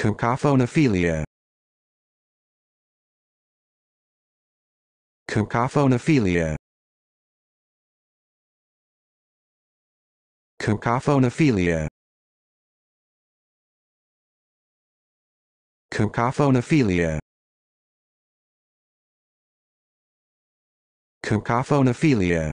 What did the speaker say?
Cacophonophilia. Cacophonophilia. Cacophonophilia. Cacophonophilia. Cacophonophilia.